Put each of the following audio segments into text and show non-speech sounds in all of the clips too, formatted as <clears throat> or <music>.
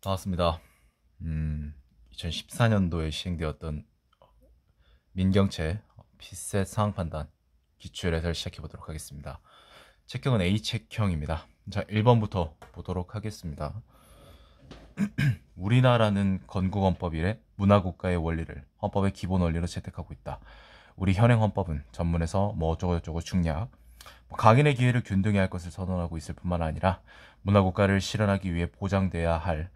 반갑습니다. 음, 2014년도에 시행되었던 민경채 피셋 상황 판단 기출에서 시작해 보도록 하겠습니다. 책형은 A책형입니다. 자, 1번부터 보도록 하겠습니다. <clears throat> 우리나라는 건국헌법 이래 문화국가의 원리를 헌법의 기본 원리로 채택하고 있다. 우리 현행 헌법은 전문에서 뭐 어쩌고저쩌고 중략, 강인의 뭐 기회를 균등히 할 것을 선언하고 있을 뿐만 아니라 문화국가를 실현하기 위해 보장돼야 할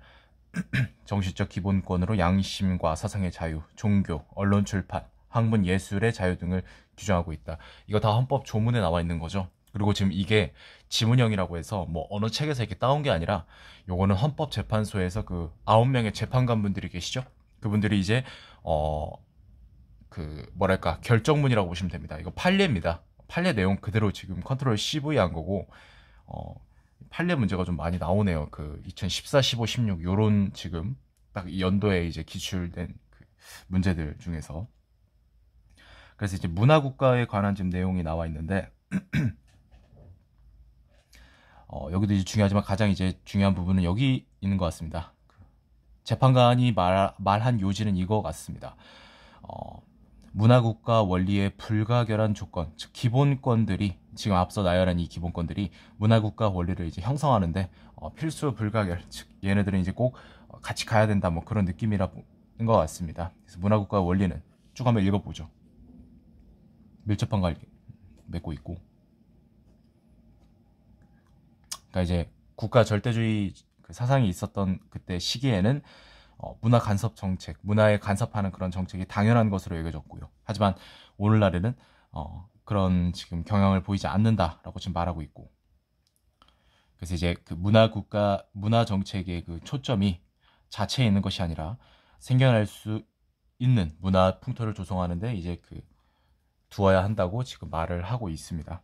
<clears throat> 정신적 기본권으로 양심과 사상의 자유, 종교, 언론 출판, 학문 예술의 자유 등을 규정하고 있다. 이거 다 헌법 조문에 나와 있는 거죠. 그리고 지금 이게 지문형이라고 해서 뭐 어느 책에서 이렇게 따온 게 아니라 요거는 헌법재판소에서 그 아홉 명의 재판관분들이 계시죠. 그분들이 이제 어그 뭐랄까 결정문이라고 보시면 됩니다. 이거 판례입니다. 판례 내용 그대로 지금 컨트롤 CV 한 거고 어 판례 문제가 좀 많이 나오네요. 그 2014, 15, 16 요런 지금 딱 이 연도에 이제 기출된 그 문제들 중에서 그래서 이제 문화 국가에 관한 지금 내용이 나와 있는데 <clears throat> 어, 여기도 이제 중요하지만 가장 이제 중요한 부분은 여기 있는 것 같습니다. 재판관이 말, 말한 요지는 이거 같습니다. 어, 문화국가 원리의 불가결한 조건, 즉 기본권들이 지금 앞서 나열한 이 기본권들이 문화국가 원리를 이제 형성하는데 어, 필수 불가결, 즉 얘네들은 이제 꼭 어, 같이 가야 된다 뭐 그런 느낌이라는 것 같습니다. 그래서 문화국가 원리는 쭉 한번 읽어보죠. 밀접한 관계 맺고 있고, 그러니까 이제 국가 절대주의 그 사상이 있었던 그때 시기에는 어, 문화 간섭 정책, 문화에 간섭하는 그런 정책이 당연한 것으로 여겨졌고요. 하지만 오늘날에는 어, 그런 지금 경향을 보이지 않는다라고 지금 말하고 있고 그래서 이제 그 문화 국가 문화 정책의 그 초점이 자체에 있는 것이 아니라 생겨날 수 있는 문화 풍토를 조성하는데 이제 그 두어야 한다고 지금 말을 하고 있습니다.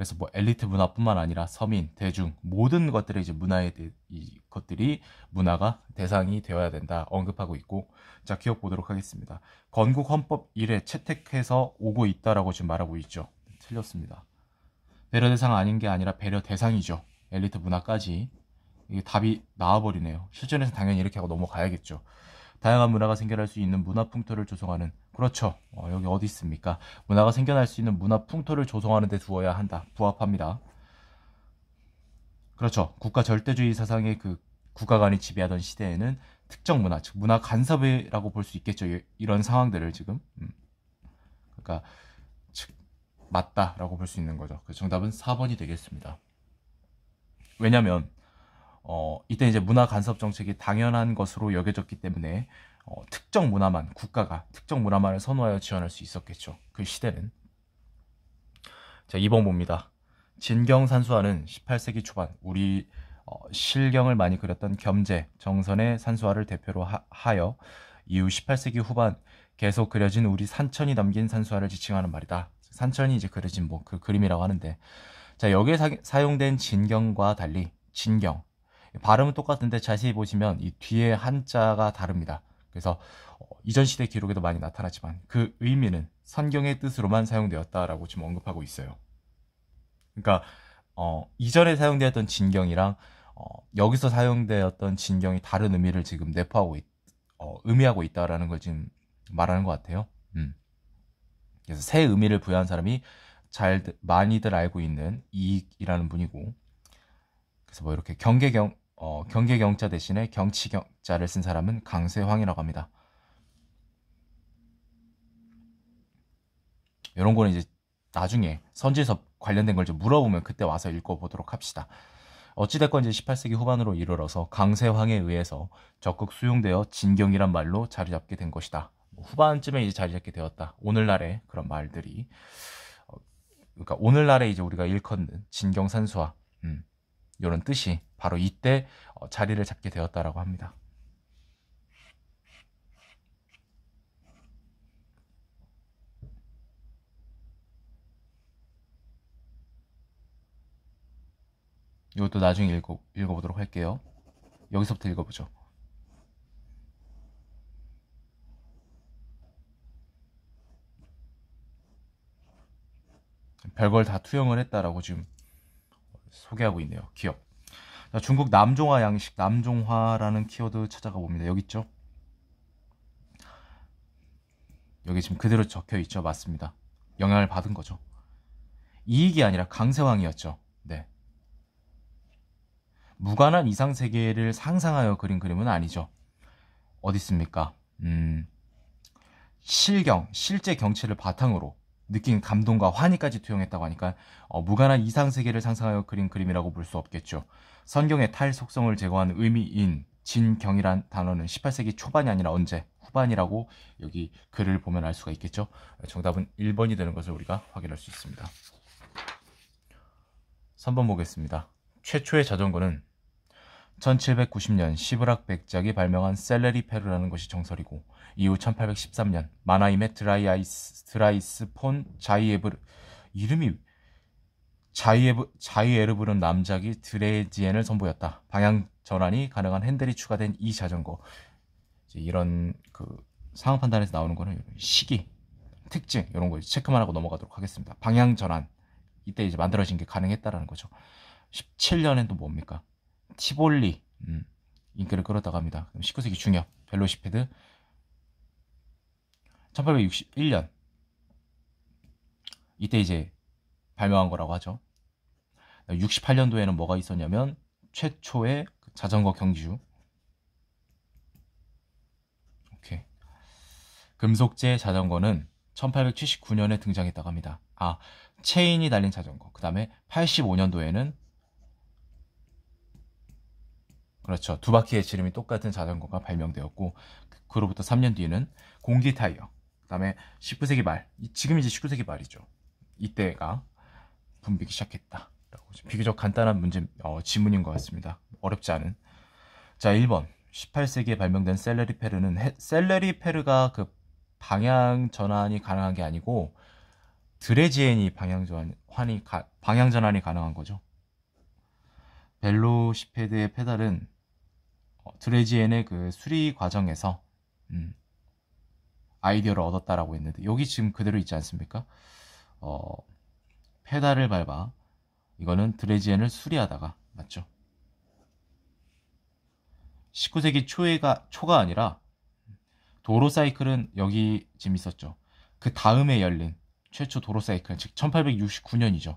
그래서 뭐 엘리트 문화뿐만 아니라 서민, 대중 모든 것들의 이제 문화에 대, 이 것들이 문화가 대상이 되어야 된다 언급하고 있고 자 기억 보도록 하겠습니다. 건국 헌법 1에 채택해서 오고 있다라고 지금 말하고 있죠. 틀렸습니다. 배려 대상 아닌 게 아니라 배려 대상이죠. 엘리트 문화까지 이게 답이 나와버리네요. 실전에서 당연히 이렇게 하고 넘어가야겠죠. 다양한 문화가 생겨날 수 있는 문화 풍토를 조성하는 그렇죠. 어, 여기 어디 있습니까? 문화가 생겨날 수 있는 문화 풍토를 조성하는 데 두어야 한다. 부합합니다. 그렇죠. 국가 절대주의 사상의 그 국가간이 지배하던 시대에는 특정 문화, 즉 문화 간섭이라고 볼 수 있겠죠. 이런 상황들을 지금. 음. 그러니까 즉 맞다라고 볼 수 있는 거죠. 그 정답은 4번이 되겠습니다. 왜냐면 어, 이때 이제 문화 간섭 정책이 당연한 것으로 여겨졌기 때문에 어, 특정 문화만 국가가 특정 문화만을 선호하여 지원할 수 있었겠죠. 그 시대는 자 2번 봅니다. 진경산수화는 18세기 초반 우리 어, 실경을 많이 그렸던 겸재 정선의 산수화를 대표로 하, 하여 이후 18세기 후반 계속 그려진 우리 산천이 담긴 산수화를 지칭하는 말이다. 산천이 이제 그려진 뭐 그 그림이라고 하는데 자 여기에 사, 용된 진경과 달리 진경 발음은 똑같은데 자세히 보시면 이 뒤에 한자가 다릅니다. 그래서 어, 이전 시대 기록에도 많이 나타나지만 그 의미는 성경의 뜻으로만 사용되었다라고 지금 언급하고 있어요. 그러니까 어, 이전에 사용되었던 진경이랑 어, 여기서 사용되었던 진경이 다른 의미를 지금 내포하고 있, 어, 의미하고 있다라는 걸 지금 말하는 것 같아요. 음. 그래서 새 의미를 부여한 사람이 잘 많이들 알고 있는 이익이라는 분이고 그래서 뭐 이렇게 경계경 어, 경계경자 대신에 경치경자를 쓴 사람은 강세황이라고 합니다. 이런 거는 이제 나중에 선지섭 관련된 걸 좀 물어보면 그때 와서 읽어보도록 합시다. 어찌됐건 이제 18세기 후반으로 이르러서 강세황에 의해서 적극 수용되어 진경이란 말로 자리 잡게 된 것이다. 뭐 후반쯤에 이제 자리 잡게 되었다. 오늘날의 그런 말들이 어, 그러니까 오늘날에 이제 우리가 일컫는 진경산수화 음, 이런 뜻이 바로 이때 어, 자리를 잡게 되었다라고 합니다. 이것도 나중에 읽어, 읽어보도록 할게요. 여기서부터 읽어보죠. 별걸 다 투영을 했다라고 지금 소개하고 있네요. 기억 중국 남종화 양식 남종화라는 키워드 찾아가 봅니다. 여기 있죠? 여기 지금 그대로 적혀 있죠? 맞습니다. 영향을 받은 거죠. 이익이 아니라 강세왕이었죠. 네. 무관한 이상 세계를 상상하여 그린 그림은 아니죠. 어디 있습니까? 음. 실경, 실제 경치를 바탕으로 느낀 감동과 환희까지 투영했다고 하니까 어, 무관한 이상 세계를 상상하여 그린 그림이라고 볼 수 없겠죠. 성경의 탈속성을 제거한 의미인 진경이란 단어는 18세기 초반이 아니라 언제 후반이라고 여기 글을 보면 알 수가 있겠죠. 정답은 1번이 되는 것을 우리가 확인할 수 있습니다. 3번 보겠습니다. 최초의 자전거는 1790년 시브락 백작이 발명한 셀레리 페르라는 것이 정설이고 이후 1813년 마나임의 드라이아이스 드라이스 폰 자이에브 이름이 자이에르 부른 남작이 드레지엔을 선보였다. 방향 전환이 가능한 핸들이 추가된 이 자전거. 이런 그 상황 판단에서 나오는 거는 시기, 특징 이런 거 체크만 하고 넘어가도록 하겠습니다. 방향 전환 이때 이제 만들어진 게 가능했다라는 거죠. 17년엔 또 뭡니까? 티볼리 음, 인기를 끌었다고 합니다. 19세기 중엽 벨로시패드 1861년 이때 이제 발명한 거라고 하죠. 68년도에는 뭐가 있었냐면 최초의 그 자전거 경주. 금속제 자전거는 1879년에 등장했다고 합니다. 아, 체인이 달린 자전거. 그 다음에 85년도에는 그렇죠. 두 바퀴의 지름이 똑같은 자전거가 발명되었고 그, 그로부터 3년 뒤에는 공기 타이어. 그다음에 19세기 말. 지금 이제 19세기 말이죠. 이때가 붐비기 시작했다. 라고 네. 비교적 간단한 문제 어, 지문인 것 같습니다. 어렵지 않은. 자, 1번. 18세기에 발명된 셀레리페르는 해, 셀레리페르가 그 방향 전환이 가능한 게 아니고 드레지엔이 방향 전환이 가, 방향 전환이 가능한 거죠. 벨로시페드의 페달은 어, 드레지엔의 그 수리 과정에서 음, 아이디어를 얻었다라고 했는데 여기 지금 그대로 있지 않습니까? 어, 페달을 밟아 이거는 드레지엔을 수리하다가 맞죠? 19세기 초에가 초가 아니라 도로 사이클은 여기 지금 있었죠. 그 다음에 열린 최초 도로 사이클 즉 1869년이죠.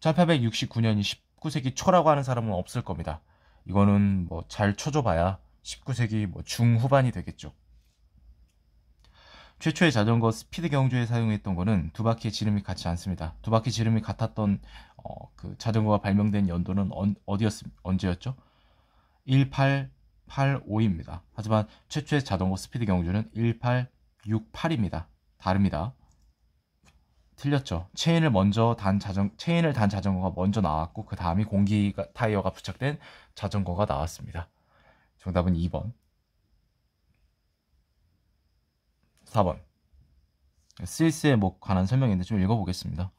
1869년이 19세기 초라고 하는 사람은 없을 겁니다. 이거는 뭐 잘 쳐줘봐야 19세기 뭐 중후반이 되겠죠. 최초의 자전거 스피드 경주에 사용했던 거는 두 바퀴의 지름이 같지 않습니다. 두 바퀴 지름이 같았던 어, 그 자전거가 발명된 연도는 어, 디였 언제였죠? 1885입니다. 하지만 최초의 자전거 스피드 경주는 1868입니다. 다릅니다. 틀렸죠. 체인을 먼저 단 자전 체인을 단 자전거가 먼저 나왔고 그 다음이 공기 타이어가 부착된 자전거가 나왔습니다. 정답은 2번. 4번. 스위스의 목 관한 설명인데 좀 읽어보겠습니다.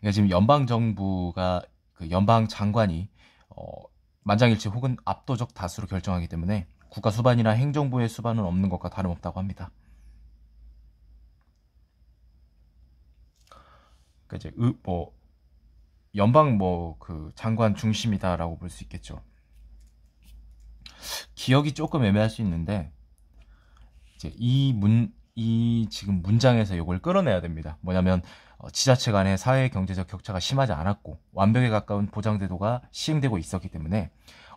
그러니까 지금 연방 정부가 그 연방 장관이 어, 만장일치 혹은 압도적 다수로 결정하기 때문에 국가 수반이나 행정부의 수반은 없는 것과 다름없다고 합니다. 그러니까 이제 의, 뭐 연방 뭐 그 장관 중심이다라고 볼 수 있겠죠. 기억이 조금 애매할 수 있는데 이제 이 문 이 지금 문장에서 이걸 끌어내야 됩니다. 뭐냐면 어, 지자체 간의 사회 경제적 격차가 심하지 않았고 완벽에 가까운 보장제도가 시행되고 있었기 때문에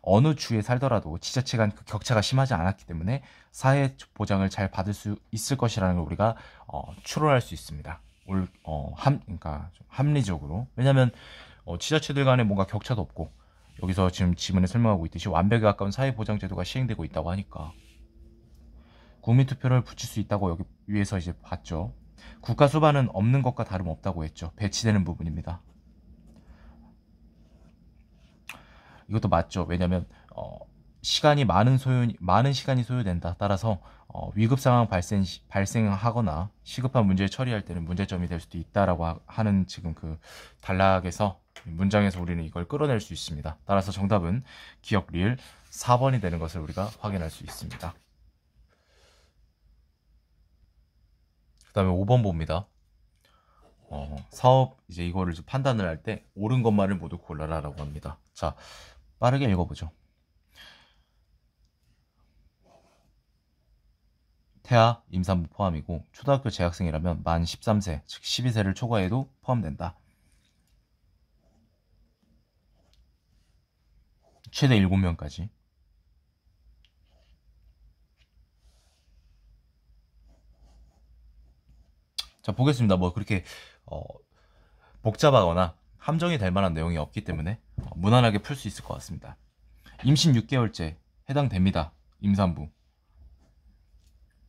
어느 주에 살더라도 지자체 간 그 격차가 심하지 않았기 때문에 사회 보장을 잘 받을 수 있을 것이라는 걸 우리가 어, 추론할 수 있습니다. 올, 어, 함, 그러니까 좀 합리적으로. 왜냐하면 어, 지자체들 간에 뭔가 격차도 없고 여기서 지금 지문에 설명하고 있듯이 완벽에 가까운 사회 보장제도가 시행되고 있다고 하니까 국민투표를 붙일 수 있다고 여기 위에서 이제 봤죠. 국가 수반은 없는 것과 다름없다고 했죠. 배치되는 부분입니다. 이것도 맞죠. 왜냐하면 어, 시간이 많은 소요 많은 시간이 소요된다. 따라서 어, 위급 상황 발생 발생하거나 시급한 문제 처리할 때는 문제점이 될 수도 있다라고 하는 지금 그 단락에서 문장에서 우리는 이걸 끌어낼 수 있습니다. 따라서 정답은 기억 리을 4번이 되는 것을 우리가 확인할 수 있습니다. 그 다음에 5번 봅니다. 어, 사업 이제 이거를 이제 판단을 할 때 옳은 것만을 모두 골라라 라고 합니다. 자 빠르게 읽어보죠. 태아, 임산부 포함이고 초등학교 재학생이라면 만 13세, 즉 12세를 초과해도 포함된다. 최대 7명까지 자 보겠습니다. 뭐 그렇게 어, 복잡하거나 함정이 될 만한 내용이 없기 때문에 어, 무난하게 풀 수 있을 것 같습니다. 임신 6개월째 해당됩니다. 임산부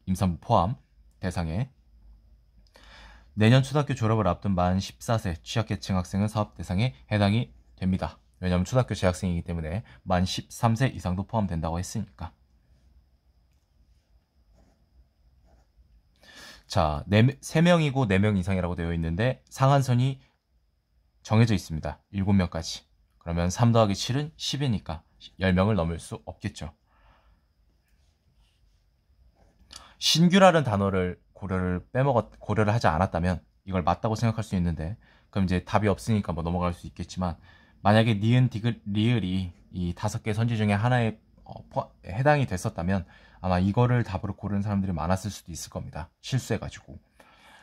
임산부 포함 대상에 내년 초등학교 졸업을 앞둔 만 14세 취약계층 학생은 사업 대상에 해당이 됩니다. 왜냐하면 초등학교 재학생이기 때문에 만 13세 이상도 포함된다고 했으니까. 자, 네, 3명이고 4명 이상이라고 되어 있는데 상한선이 정해져 있습니다. 7명까지. 그러면 3 더하기 7은 10이니까 10명을 넘을 수 없겠죠. 신규라는 단어를 고려를 빼먹어 고려를 하지 않았다면 이걸 맞다고 생각할 수 있는데 그럼 이제 답이 없으니까 뭐 넘어갈 수 있겠지만 만약에 니은 디귿 리을이 이 다섯 개 선지 중에 하나에 어, 포, 해당이 됐었다면 아마 이거를 답으로 고르는 사람들이 많았을 수도 있을 겁니다. 실수해가지고.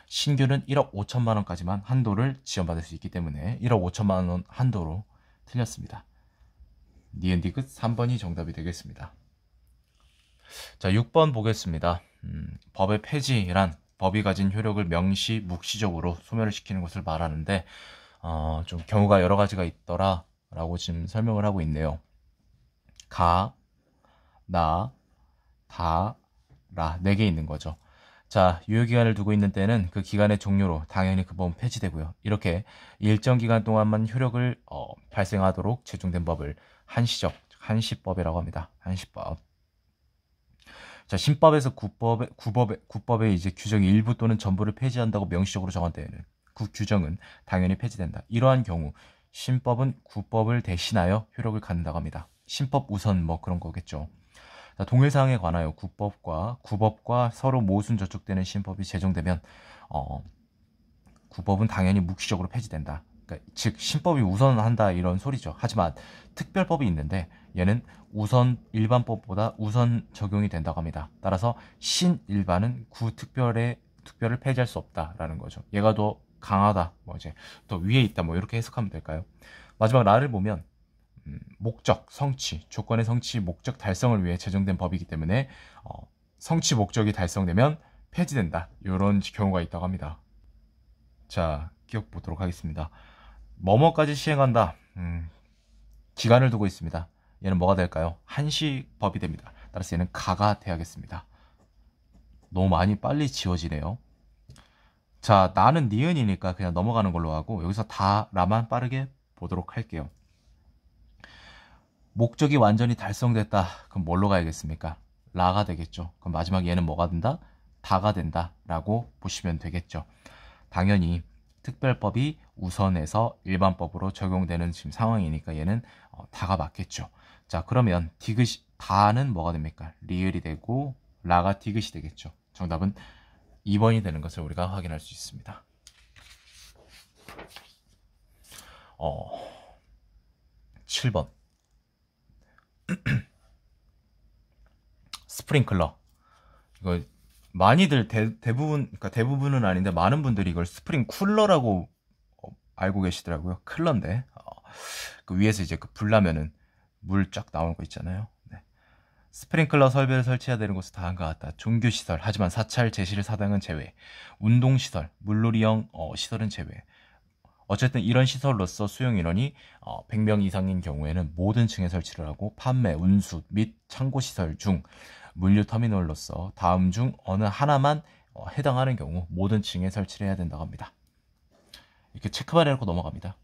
신규는 1억 5천만 원까지만 한도를 지원받을 수 있기 때문에 1억 5천만 원 한도로 틀렸습니다. 니은디 끝 3번이 정답이 되겠습니다. 자, 6번 보겠습니다. 음, 법의 폐지란 법이 가진 효력을 명시, 묵시적으로 소멸을 시키는 것을 말하는데 어, 좀 경우가 여러 가지가 있더라라고 지금 설명을 하고 있네요. 가, 나, 다라 네 개 있는 거죠. 자, 유효기간을 두고 있는 때는 그 기간의 종료로 당연히 그 법은 폐지되고요. 이렇게 일정 기간 동안만 효력을 어, 발생하도록 제정된 법을 한시적, 한시법이라고 합니다. 한시법. 자, 신법에서 구법의구법의구법의 이제 규정 일부 또는 전부를 폐지한다고 명시적으로 정한 때에는 그 규정은 당연히 폐지된다. 이러한 경우 신법은 구법을 대신하여 효력을 갖는다고 합니다. 신법 우선 뭐 그런 거겠죠. 동일사항에 관하여 구법과 구법과 서로 모순 저촉되는 신법이 제정되면 어, 구법은 당연히 묵시적으로 폐지된다. 그러니까 즉 신법이 우선한다 이런 소리죠. 하지만 특별법이 있는데 얘는 우선 일반법보다 우선 적용이 된다고 합니다. 따라서 신일반은 구특별의 특별을 폐지할 수 없다라는 거죠. 얘가 더 강하다, 뭐 이제 더 위에 있다, 뭐 이렇게 해석하면 될까요? 마지막 라를 보면 목적, 성취, 조건의 성취, 목적 달성을 위해 제정된 법이기 때문에 어, 성취 목적이 달성되면 폐지된다. 이런 경우가 있다고 합니다. 자, 기억 보도록 하겠습니다. 뭐뭐까지 시행한다. 음, 기간을 두고 있습니다. 얘는 뭐가 될까요? 한시법이 됩니다. 따라서 얘는 가가 돼야겠습니다. 너무 많이 빨리 지워지네요. 자, 나는 니은이니까 그냥 넘어가는 걸로 하고 여기서 다라만 빠르게 보도록 할게요. 목적이 완전히 달성됐다. 그럼 뭘로 가야겠습니까? 라가 되겠죠. 그럼 마지막 얘는 뭐가 된다? 다가 된다. 라고 보시면 되겠죠. 당연히 특별법이 우선에서 일반법으로 적용되는 지금 상황이니까 얘는 어, 다가 맞겠죠. 자, 그러면 디귿이, 다는 뭐가 됩니까? 리을이 되고 라가 디귿이 되겠죠. 정답은 2번이 되는 것을 우리가 확인할 수 있습니다. 어, 7번. <clears throat> 스프링클러. 이거 많이들 대, 대부분 그러니까 대부분은 아닌데 많은 분들이 이걸 스프링 쿨러라고 어, 알고 계시더라고요. 클러인데 어, 그 위에서 이제 그 불나면은 물 쫙 나오는 거 있잖아요. 네. 스프링클러 설비를 설치해야 되는 곳은 다음과 같다. 종교 시설 하지만 사찰 제실 사당은 제외. 운동 시설 물놀이형 어, 시설은 제외. 어쨌든 이런 시설로서 수용 인원이 100명 어, 이상인 경우에는 모든 층에 설치를 하고 판매, 운수 및 창고 시설 중 물류 터미널로서 다음 중 어느 하나만 어, 해당하는 경우 모든 층에 설치를 해야 된다고 합니다. 이렇게 체크만 해놓고 넘어갑니다.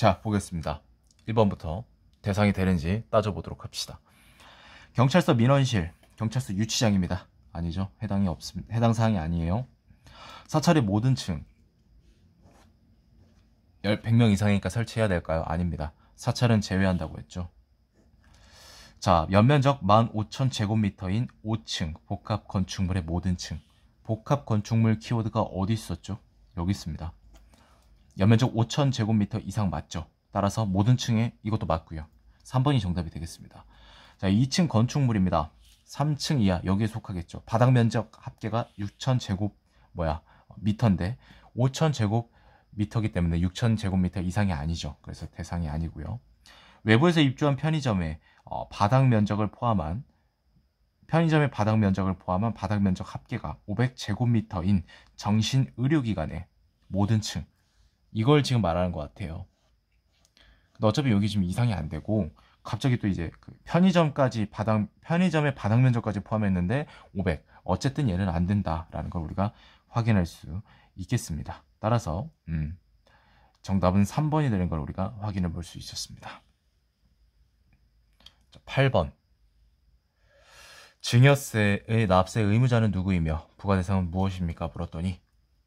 자, 보겠습니다. 1번부터 대상이 되는지 따져보도록 합시다. 경찰서 민원실, 경찰서 유치장입니다. 아니죠. 해당이 없습니다. 해당 사항이 아니에요. 사찰의 모든 층. 100명 이상이니까 설치해야 될까요? 아닙니다. 사찰은 제외한다고 했죠. 자, 연면적 15,000제곱미터인 5층 복합 건축물의 모든 층. 복합 건축물 키워드가 어디 있었죠? 여기 있습니다. 연면적 5,000제곱미터 이상 맞죠? 따라서 모든 층에 이것도 맞고요. 3번이 정답이 되겠습니다. 자, 2층 건축물입니다. 3층 이하 여기에 속하겠죠. 바닥 면적 합계가 6,000제곱 뭐야 미터인데 5,000제곱미터기 때문에 6,000제곱미터 이상이 아니죠. 그래서 대상이 아니고요. 외부에서 입주한 편의점에 어, 바닥 면적을 포함한 편의점의 바닥 면적을 포함한 바닥 면적 합계가 500제곱미터인 정신 의료기관의 모든 층 이걸 지금 말하는 것 같아요. 근데 어차피 여기 지금 이상이 안 되고 갑자기 또 이제 그 편의점까지 바닥 편의점의 바닥 면적까지 포함했는데 500. 어쨌든 얘는 안 된다라는 걸 우리가 확인할 수 있겠습니다. 따라서 음, 정답은 3번이 되는 걸 우리가 확인해 볼 수 있었습니다. 8번. 증여세의 납세 의무자는 누구이며 부과대상은 무엇입니까? 물었더니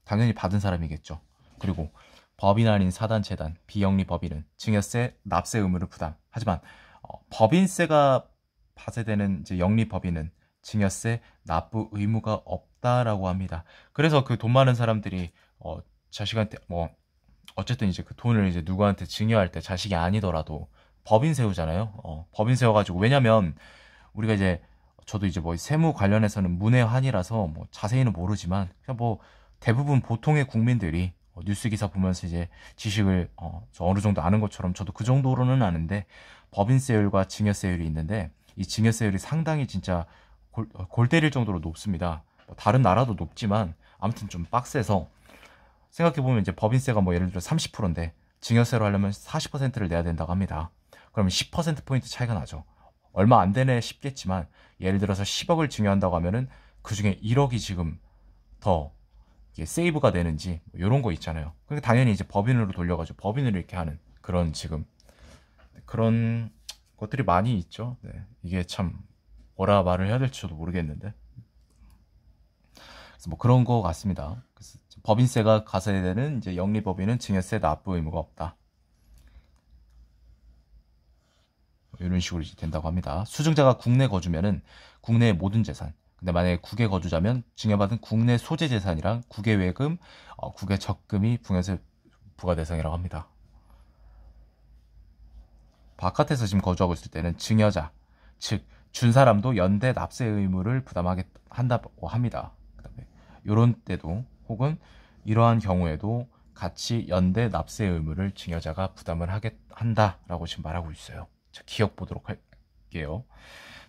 당연히 받은 사람이겠죠. 그리고 법인 아닌 사단재단, 비영리 법인은 증여세, 납세 의무를 부담. 하지만 어, 법인세가 파세되는 이제 영리 법인은 증여세 납부 의무가 없다라고 합니다. 그래서 그 돈 많은 사람들이 어, 자식한테 뭐 어쨌든 이제 그 돈을 이제 누구한테 증여할 때 자식이 아니더라도 법인 세우잖아요. 어, 법인 세워가지고 왜냐면 우리가 이제 저도 이제 뭐 세무 관련해서는 문외한이라서 뭐 자세히는 모르지만 그냥 뭐 대부분 보통의 국민들이 어, 뉴스 기사 보면서 이제 지식을 어, 어느 정도 아는 것처럼 저도 그 정도로는 아는데 법인세율과 증여세율이 있는데 이 증여세율이 상당히 진짜 골, 어, 골 때릴 정도로 높습니다. 뭐 다른 나라도 높지만 아무튼 좀 빡세서 생각해보면 이제 법인세가 뭐 예를 들어 30%인데 증여세로 하려면 40%를 내야 된다고 합니다. 그러면 10%포인트 차이가 나죠. 얼마 안 되네 싶겠지만 예를 들어서 10억을 증여한다고 하면은 그 중에 1억이 지금 더 세이브가 되는지 뭐 이런 거 있잖아요. 그러니까 당연히 이제 법인으로 돌려가지고 법인으로 이렇게 하는 그런 지금 그런 것들이 많이 있죠. 네. 이게 참 뭐라 말을 해야 될지도 모르겠는데. 그래서 뭐 그런 거 같습니다. 그래서 법인세가 가세되는 이제 영리법인은 증여세 납부 의무가 없다. 이런 뭐 식으로 된다고 합니다. 수증자가 국내 거주면은 국내의 모든 재산, 근데 만약에 국외 거주자면 증여받은 국내 소재 재산이랑 국외 외금, 어, 국외 적금이 분양세 부과 대상이라고 합니다. 바깥에서 지금 거주하고 있을 때는 증여자, 즉 준 사람도 연대 납세 의무를 부담하게 한다고 합니다. 그다음에 이런 때도 혹은 이러한 경우에도 같이 연대 납세 의무를 증여자가 부담을 하게 한다라고 지금 말하고 있어요. 자, 기억 보도록 할, 볼게요.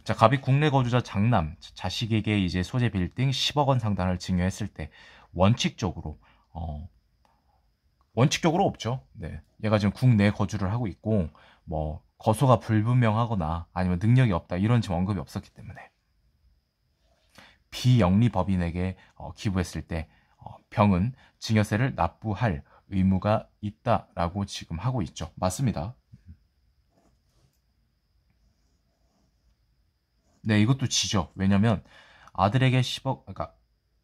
자, 갑이 국내 거주자 장남 자식에게 이제 소재 빌딩 10억 원 상당을 증여했을 때 원칙적으로 어 원칙적으로 없죠. 네. 얘가 지금 국내 거주를 하고 있고 뭐 거소가 불분명하거나 아니면 능력이 없다 이런 지금 언급이 없었기 때문에 비영리 법인에게 어, 기부했을 때 어, 병은 증여세를 납부할 의무가 있다라고 지금 하고 있죠. 맞습니다. 네, 이것도 지죠. 왜냐면 아들에게 10억, 그러니까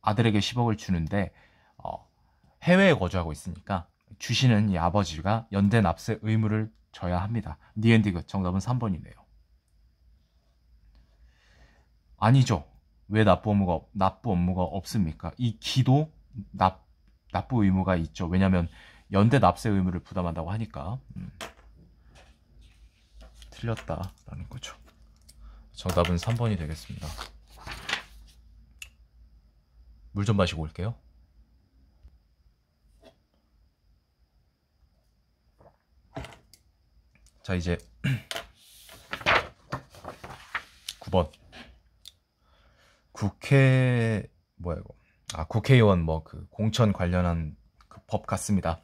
아들에게 10억을 주는데 어, 해외에 거주하고 있으니까 주시는 이 아버지가 연대 납세 의무를 져야 합니다. 니엔디그 정답은 3번이네요. 아니죠. 왜 납부 업무가 납부 업무가 없습니까? 이 기도 납 납부 의무가 있죠. 왜냐면 연대 납세 의무를 부담한다고 하니까 음. 틀렸다라는 거죠. 정답은 3번이 되겠습니다. 물 좀 마시고 올게요. 자, 이제 9번. <clears throat> 국회 뭐야 이거? 아, 국회의원 뭐 그 공천 관련한 그 법 같습니다.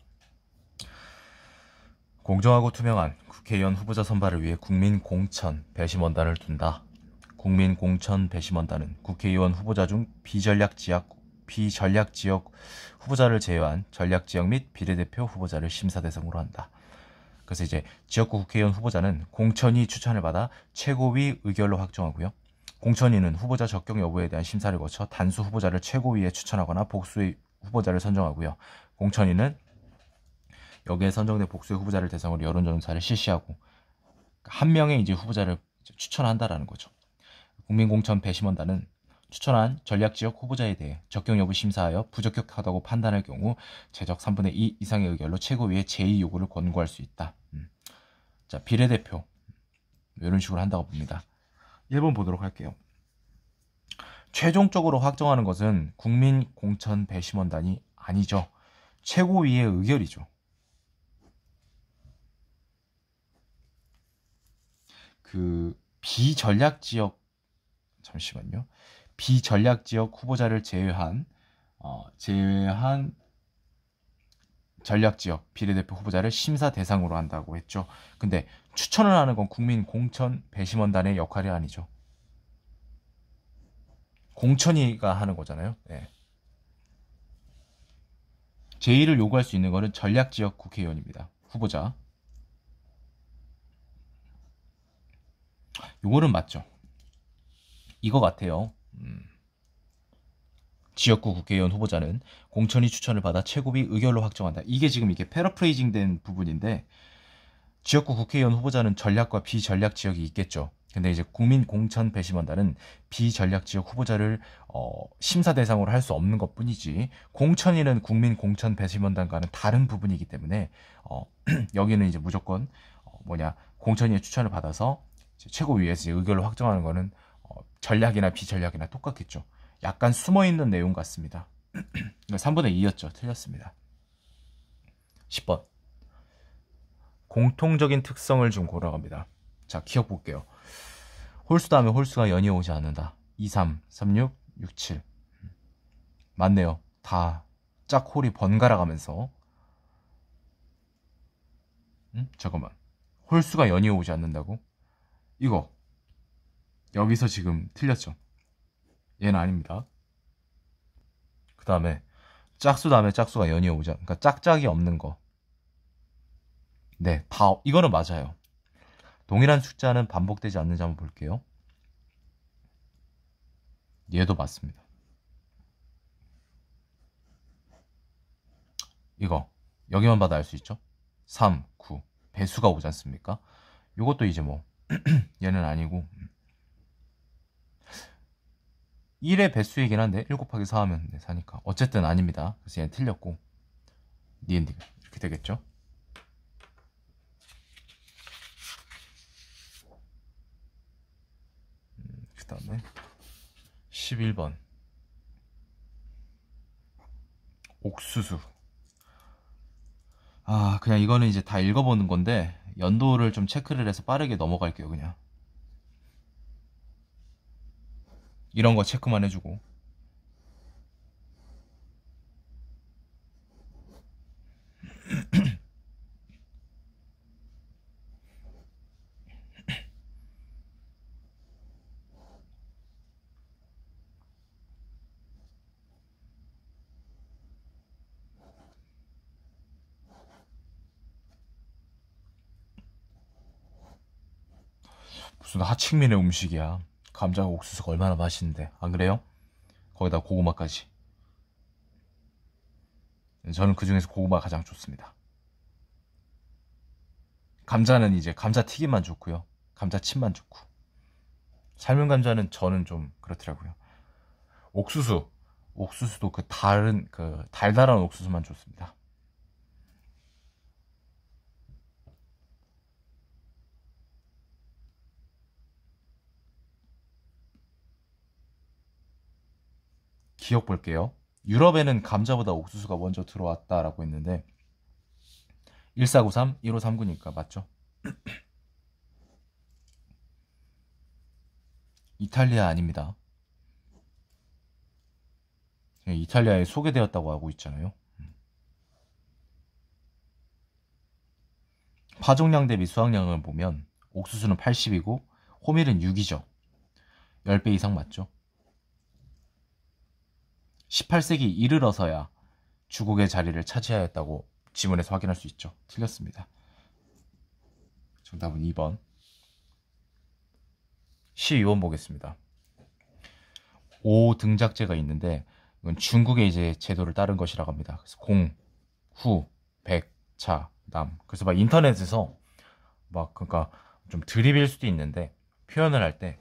공정하고 투명한 국회의원 후보자 선발을 위해 국민공천 배심원단을 둔다. 국민공천 배심원단은 국회의원 후보자 중 비전략 지역 비전략 지역 후보자를 제외한 전략 지역 및 비례대표 후보자를 심사 대상으로 한다. 그래서 이제 지역구 국회의원 후보자는 공천이 추천을 받아 최고위 의결로 확정하고요. 공천위는 후보자 적격 여부에 대한 심사를 거쳐 단수 후보자를 최고위에 추천하거나 복수의 후보자를 선정하고요. 공천위는 여기에 선정된 복수의 후보자를 대상으로 여론조사를 실시하고 한 명의 이제 후보자를 추천한다라는 거죠. 국민공천 배심원단은 추천한 전략지역 후보자에 대해 적격 여부 심사하여 부적격하다고 판단할 경우 제적 3분의 2 이상의 의결로 최고위에 제의 요구를 권고할 수 있다. 음. 자 비례대표 이런 식으로 한다고 봅니다. 1번 보도록 할게요. 최종적으로 확정하는 것은 국민공천배심원단이 아니죠. 최고위의 의결이죠. 그 비전략 지역 잠시만요. 비전략 지역 후보자를 제외한 어, 제외한 전략 지역 비례대표 후보자를 심사 대상으로 한다고 했죠. 근데 추천을 하는 건 국민 공천 배심원단의 역할이 아니죠. 공천이가 하는 거잖아요. 네. 제의를 요구할 수 있는 것은 전략 지역 국회의원입니다. 후보자. 요거는 맞죠. 이거 같아요. 음. 지역구 국회의원 후보자는 공천이 추천을 받아 최고비 의결로 확정한다. 이게 지금 이게 패러프레이징 된 부분인데 지역구 국회의원 후보자는 전략과 비전략 지역이 있겠죠. 근데 이제 국민 공천 배심원단은 비전략 지역 후보자를 어, 심사 대상으로 할 수 없는 것 뿐이지 공천이는 국민 공천 배심원단과는 다른 부분이기 때문에 어, <clears throat> 여기는 이제 무조건 어, 뭐냐 공천이의 추천을 받아서 최고위에서 의결을 확정하는 것은 어, 전략이나 비전략이나 똑같겠죠. 약간 숨어있는 내용 같습니다. 3분의 <clears throat> 2였죠. 틀렸습니다. 10번 공통적인 특성을 좀 고려합니다. 자, 기억 볼게요. 홀수 다음에 홀수가 연이어 오지 않는다. 2, 3, 3, 6, 6, 7. 맞네요. 다 짝홀이 번갈아 가면서 음? 잠깐만. 홀수가 연이어 오지 않는다고? 이거 여기서 지금 틀렸죠 얘는 아닙니다 그 다음에 짝수 다음에 짝수가 연이어 오자 그러니까 짝짝이 없는 거네다 이거는 맞아요 동일한 숫자는 반복되지 않는지 한번 볼게요 얘도 맞습니다 이거 여기만 봐도 알 수 있죠 3, 9 배수가 오지 않습니까 이것도 이제 뭐 <clears throat> 얘는 아니고 1의 음. 배수이긴 한데 1 곱하기 4 하면 네, 4니까 어쨌든 아닙니다 그래서 얘는 틀렸고 니엔딩 이렇게 되겠죠 음, 그 다음에 11번 옥수수 아, 그냥 이거는 이제 다 읽어보는 건데 연도를 좀 체크를 해서 빠르게 넘어갈게요, 그냥. 이런 거 체크만 해주고. 측면의 음식이야. 감자와 옥수수가 얼마나 맛있는데 안 그래요? 거기다 고구마까지. 저는 그 중에서 고구마 가장 가 좋습니다. 감자는 이제 감자 튀김만 좋고요. 감자칩만 좋고. 삶은 감자는 저는 좀 그렇더라고요. 옥수수. 옥수수도 그 다른 그 달달한 옥수수만 좋습니다. 기억 볼게요. 유럽에는 감자보다 옥수수가 먼저 들어왔다라고 했는데 1493, 1539니까 맞죠? <clears throat> 이탈리아 아닙니다. 예, 이탈리아에 소개되었다고 하고 있잖아요. 음. 파종량 대비 수확량을 보면 옥수수는 80이고 호밀은 6이죠. 10배 이상 맞죠? 18세기 이르러서야 주국의 자리를 차지하였다고 지문에서 확인할 수 있죠. 틀렸습니다. 정답은 2번. 시의원 보겠습니다. 5 등작제가 있는데 이건 중국의 이제 제도를 따른 것이라고 합니다. 그래서 공, 후, 백, 자, 남. 그래서 막 인터넷에서 막 그러니까 좀 드립일 수도 있는데 표현을 할때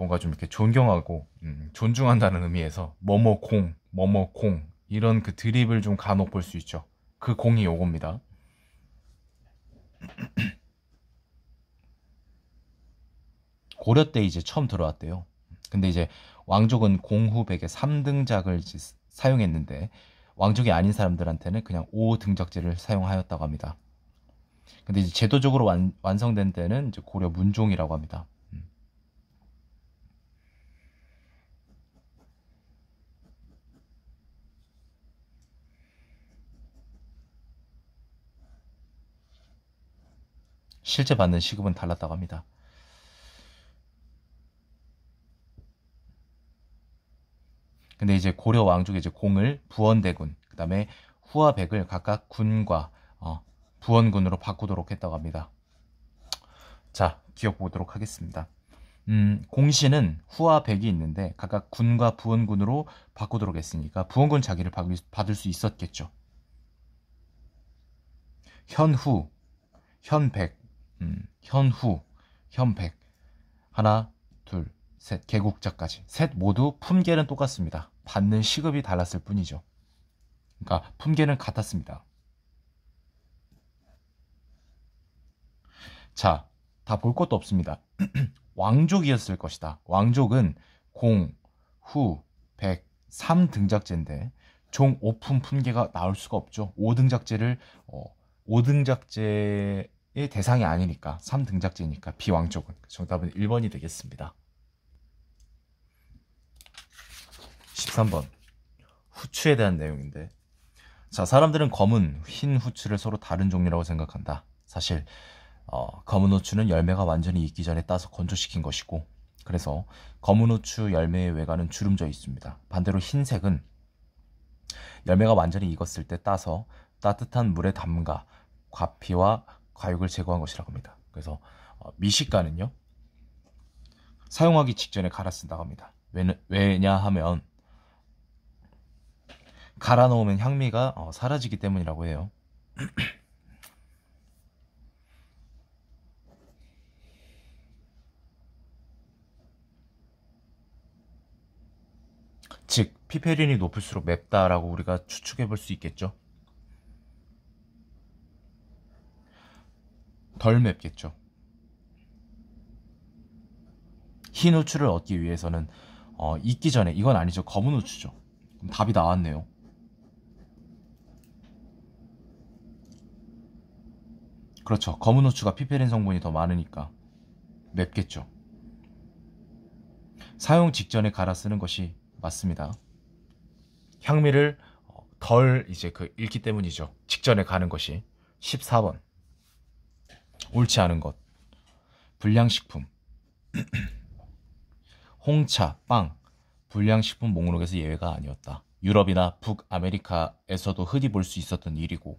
뭔가 좀 이렇게 존경하고 음, 존중한다는 의미에서 뭐뭐 공, 뭐뭐 공 이런 그 드립을 좀 간혹 볼수 있죠. 그 공이 요겁니다. <clears throat> 고려 때 이제 처음 들어왔대요. 근데 이제 왕족은 공후백의 3등작을 사용했는데 왕족이 아닌 사람들한테는 그냥 5등작제를 사용하였다고 합니다. 근데 이제 제도적으로 완, 완성된 때는 이제 고려 문종이라고 합니다. 실제 받는 시급은 달랐다고 합니다. 근데 이제 고려 왕족의 이제 공을 부원대군, 그 다음에 후화백을 각각 군과 어, 부원군으로 바꾸도록 했다고 합니다. 자, 기억 보도록 하겠습니다. 음, 공신은 후와 백이 있는데 각각 군과 부원군으로 바꾸도록 했으니까 부원군 자기를 받을 수 있었겠죠. 현후, 현백, 음, 현후, 현백, 하나, 둘, 셋, 개국자까지 셋 모두 품계는 똑같습니다. 받는 시급이 달랐을 뿐이죠. 그러니까 품계는 같았습니다. 자, 다 볼 것도 없습니다. <clears throat> 왕족이었을 것이다. 왕족은 공, 후, 백, 삼 등작제인데 종 오픈 품계가 나올 수가 없죠. 5등작제를 어, 5등작제 1번이 대상이 아니니까 3등작제니까 비왕 쪽은 정답은 1번이 되겠습니다. 13번 후추에 대한 내용인데 자 사람들은 검은 흰 후추를 서로 다른 종류라고 생각한다. 사실 어, 검은 후추는 열매가 완전히 익기 전에 따서 건조시킨 것이고 그래서 검은 후추 열매의 외관은 주름져 있습니다. 반대로 흰색은 열매가 완전히 익었을 때 따서 따뜻한 물에 담가 과피와 과육을 제거한 것이라고 합니다. 그래서 어, 미식가는요 사용하기 직전에 갈아 쓴다고 합니다. 왜냐하면 갈아 넣으면 향미가 어, 사라지기 때문이라고 해요. <clears throat> 즉 피페린이 높을수록 맵다라고 우리가 추측해 볼 수 있겠죠. 덜 맵겠죠. 흰 후추를 얻기 위해서는 어, 익기 전에 이건 아니죠. 검은 후추죠. 답이 나왔네요. 그렇죠. 검은 후추가 피페린 성분이 더 많으니까 맵겠죠. 사용 직전에 갈아 쓰는 것이 맞습니다. 향미를 어, 덜 이제 그잃기 때문이죠. 직전에 가는 것이 14번. 옳지 않은 것, 불량식품, <clears throat> 홍차, 빵, 불량식품 목록에서 예외가 아니었다. 유럽이나 북아메리카에서도 흔히 볼 수 있었던 일이고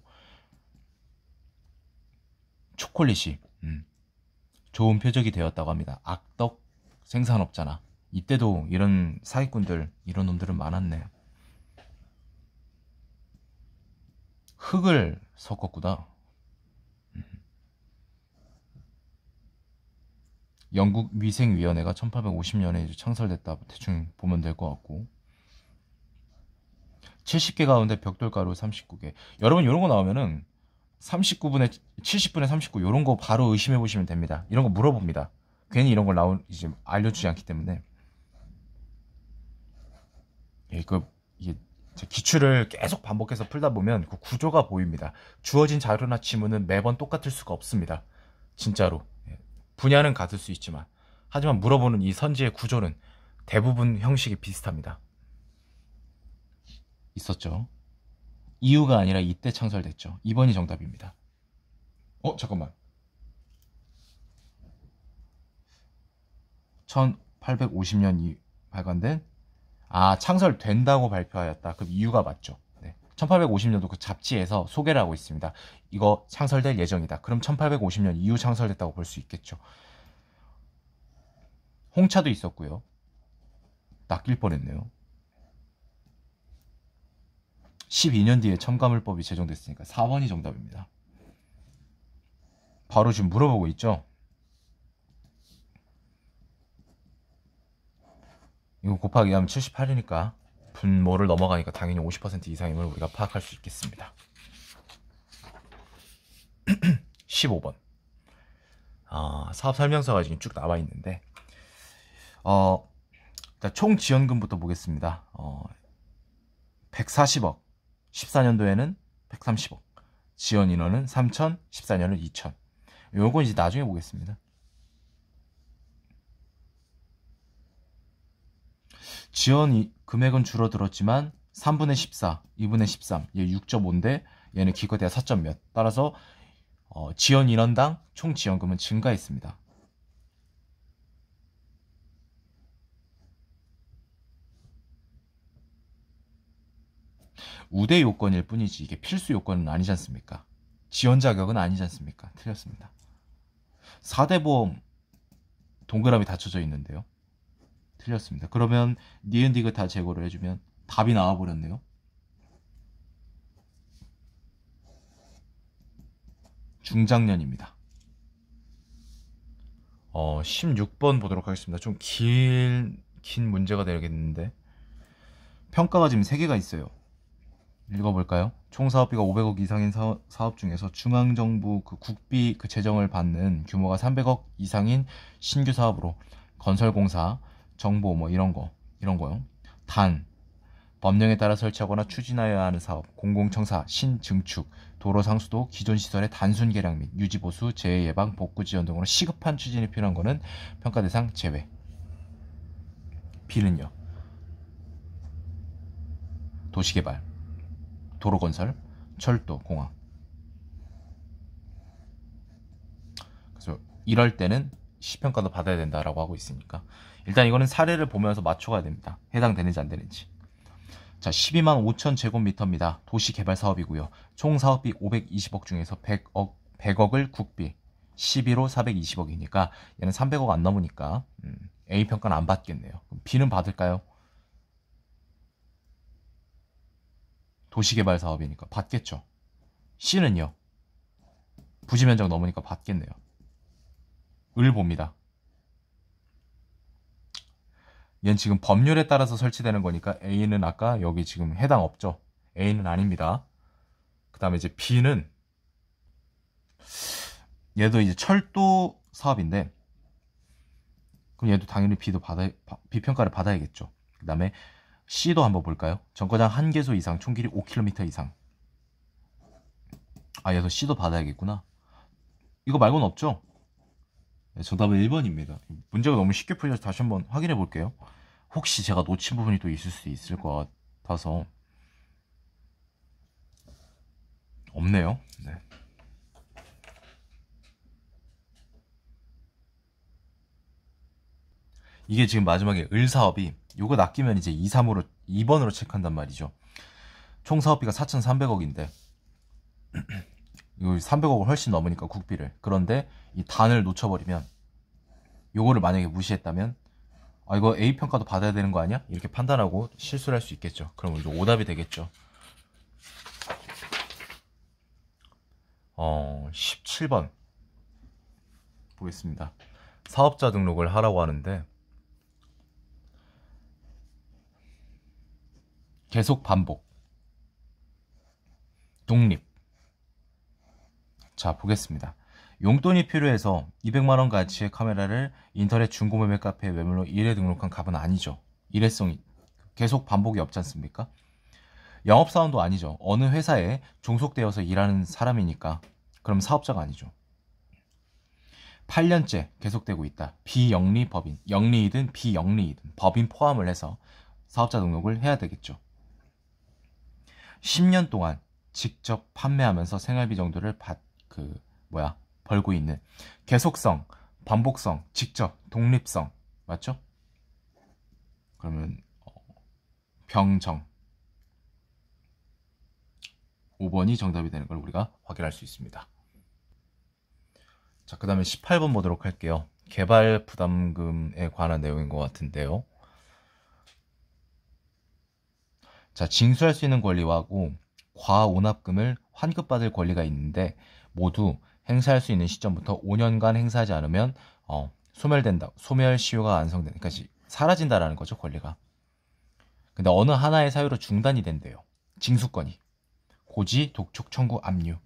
초콜릿이 음, 좋은 표적이 되었다고 합니다. 악덕 생산업자나 이때도 이런 사기꾼들 이런 놈들은 많았네. 흙을 섞었구나. 영국 위생위원회가 1850년에 창설됐다 대충 보면 될 것 같고 70개 가운데 벽돌가루 39개 여러분 이런 거 나오면은 39분에 70분에 39 이런 거 바로 의심해 보시면 됩니다 이런 거 물어봅니다 괜히 이런 걸 나온 이제 알려주지 않기 때문에 예, 그 이게 기출을 계속 반복해서 풀다 보면 그 구조가 보입니다. 주어진 자료나 지문은 매번 똑같을 수가 없습니다. 진짜로. 예. 분야는 같을 수 있지만 하지만 물어보는 이 선지의 구조는 대부분 형식이 비슷합니다. 있었죠. 이유가 아니라 이때 창설됐죠. 2번이 정답입니다. 어, 잠깐만. 1850년 이 발간된 아, 창설된다고 발표하였다. 그럼 이유가 맞죠. 1850년도 그 잡지에서 소개를 하고 있습니다. 이거 창설될 예정이다. 그럼 1850년 이후 창설됐다고 볼 수 있겠죠. 홍차도 있었고요. 낚일 뻔했네요. 12년 뒤에 첨가물법이 제정됐으니까 4번이 정답입니다. 바로 지금 물어보고 있죠? 이거 곱하기 하면 78이니까 분모를 넘어가니까 당연히 50% 이상임을 우리가 파악할 수 있겠습니다. 15번. <clears throat> 아, 사업 설명서가 지금 쭉 나와 있는데, 어, 총 지원금부터 보겠습니다. 어, 140억, 14년도에는 130억, 지원 인원은 3천, 14년은 2천. 요건 이제 나중에 보겠습니다. 지원 이 금액은 줄어들었지만 3분의 14, 2분의 13, 얘 6.5인데 얘는 기껏해야 4점 몇. 따라서 어, 지원 인원당 총 지원금은 증가했습니다. 우대 요건일 뿐이지 이게 필수 요건은 아니지 않습니까? 지원 자격은 아니지 않습니까? 틀렸습니다. 4대 보험 동그라미 닫혀져 있는데요. 틀렸습니다. 그러면 니은 디귿 다 제거를 해주면 답이 나와버렸네요. 중장년입니다. 어, 16번 보도록 하겠습니다. 좀 긴, 긴 문제가 되겠는데. 평가가 지금 3개가 있어요. 읽어볼까요? 총 사업비가 500억 이상인 사업 중에서 중앙정부 그 국비 그 재정을 받는 규모가 300억 이상인 신규 사업으로 건설공사, 정보 뭐 이런 거 이런 거요. 단 법령에 따라 설치하거나 추진하여야 하는 사업, 공공청사, 신증축, 도로 상수도, 기존 시설의 단순 개량 및 유지 보수, 재해 예방, 복구 지원 등으로 시급한 추진이 필요한 것은 평가 대상 제외. B는요. 도시개발, 도로건설, 철도, 공항. 그래서 이럴 때는 시평가도 받아야 된다라고 하고 있으니까 일단 이거는 사례를 보면서 맞춰가야 됩니다. 해당되는지 안 되는지. 자, 12만 5천 제곱미터입니다. 도시 개발 사업이고요. 총 사업비 520억 중에서 100억, 100억을 국비, 11호 420억이니까 얘는 300억 안 넘으니까 음, A 평가는 안 받겠네요. 그럼 B는 받을까요? 도시 개발 사업이니까 받겠죠. C는요. 부지 면적 넘으니까 받겠네요. 을 봅니다. 얘는 지금 법률에 따라서 설치되는 거니까 A는 아까 여기 지금 해당 없죠. A는 아닙니다. 그 다음에 이제 B는 얘도 이제 철도 사업인데 그럼 얘도 당연히 B도 받아 B 평가를 받아야겠죠. 그 다음에 C도 한번 볼까요? 정거장 한 개소 이상 총 길이 5km 이상 아 얘도 C도 받아야겠구나 이거 말고는 없죠? 네, 정답은 1번입니다. 문제가 너무 쉽게 풀려서 다시 한번 확인해 볼게요. 혹시 제가 놓친 부분이 또 있을 수 있을 것 같아서 없네요. 네. 이게 지금 마지막에 을 사업이 이거 낚이면 이제 2, 3으로 2번으로 체크한단 말이죠. 총 사업비가 4,300억인데 <clears throat> 300억을 훨씬 넘으니까 국비를 그런데 이 단을 놓쳐버리면 요거를 만약에 무시했다면 아 이거 A 평가도 받아야 되는 거 아니야? 이렇게 판단하고 실수를 할 수 있겠죠 그럼 이제 오답이 되겠죠 어 17번 보겠습니다 사업자 등록을 하라고 하는데 계속 반복 독립 자, 보겠습니다. 용돈이 필요해서 200만원 가치의 카메라를 인터넷 중고매매 카페에 매물로 1회 등록한 값은 아니죠. 일회성이 계속 반복이 없지 않습니까? 영업사원도 아니죠. 어느 회사에 종속되어서 일하는 사람이니까 그럼 사업자가 아니죠. 8년째 계속되고 있다. 비영리 법인, 영리이든 비영리이든 법인 포함을 해서 사업자 등록을 해야 되겠죠. 10년 동안 직접 판매하면서 생활비 정도를 받그 뭐야 벌고 있는 계속성, 반복성, 직접, 독립성 맞죠? 그러면 어, 병정 5번이 정답이 되는 걸 우리가 확인할 수 있습니다. 자, 그 다음에 18번 보도록 할게요. 개발 부담금에 관한 내용인 것 같은데요. 자, 징수할 수 있는 권리와 과오납금을 환급받을 권리가 있는데 모두 행사할 수 있는 시점부터 5년간 행사하지 않으면 어, 소멸된다. 소멸 시효가 완성되다 그러니까 사라진다라는 거죠, 권리가. 근데 어느 하나의 사유로 중단이 된대요. 징수권이. 고지, 독촉, 청구, 압류.